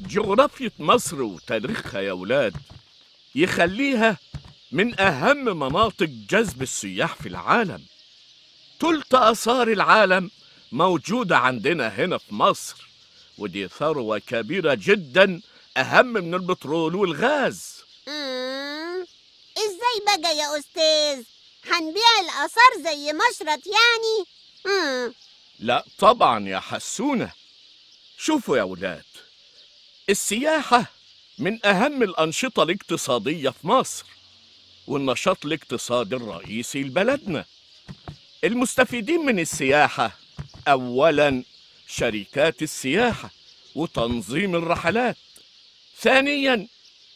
جغرافية مصر وتاريخها يا ولاد يخليها من أهم مناطق جذب السياح في العالم تلت آثار العالم موجودة عندنا هنا في مصر ودي ثروة كبيرة جدا أهم من البترول والغاز إزاي بقى يا أستاذ؟ هنبيع الآثار زي مشرط يعني؟ مم. لا طبعا يا حسونة شوفوا يا ولاد السياحة من أهم الأنشطة الاقتصادية في مصر والنشاط الاقتصادي الرئيسي لبلدنا المستفيدين من السياحة أولاً شركات السياحة وتنظيم الرحلات ثانياً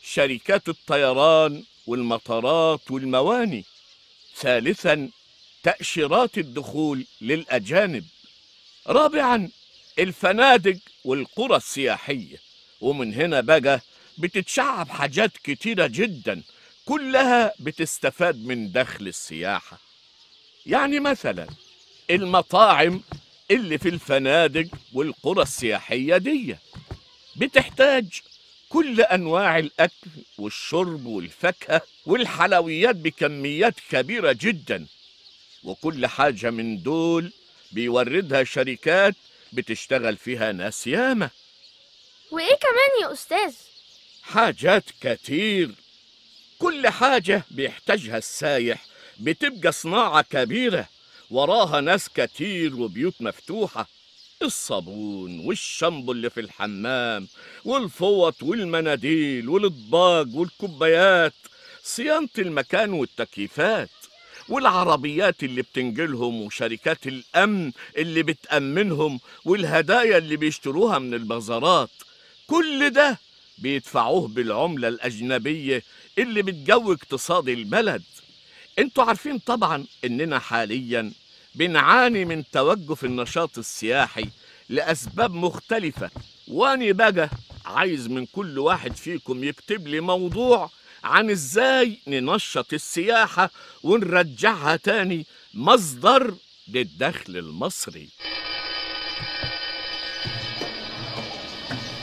شركات الطيران والمطارات والمواني ثالثاً تأشيرات الدخول للأجانب رابعاً الفنادق والقرى السياحيه ومن هنا بقى بتتشعب حاجات كتيرة جدا كلها بتستفاد من دخل السياحة يعني مثلا المطاعم اللي في الفنادق والقرى السياحية دي بتحتاج كل أنواع الأكل والشرب والفاكهة والحلويات بكميات كبيرة جدا وكل حاجة من دول بيوردها شركات بتشتغل فيها ناس ياما وإيه كمان يا أستاذ؟ حاجات كتير كل حاجة بيحتاجها السايح بتبقى صناعة كبيرة وراها ناس كتير وبيوت مفتوحة الصابون والشامبو اللي في الحمام والفوط والمناديل والإطباق والكوبايات صيانة المكان والتكييفات والعربيات اللي بتنجلهم وشركات الأمن اللي بتأمنهم والهدايا اللي بيشتروها من البازارات كل ده بيدفعوه بالعملة الأجنبية اللي بتجوي اقتصاد البلد انتوا عارفين طبعا اننا حاليا بنعاني من توجف النشاط السياحي لأسباب مختلفة وأني بقى عايز من كل واحد فيكم يكتب لي موضوع عن ازاي ننشط السياحة ونرجعها تاني مصدر للدخل المصري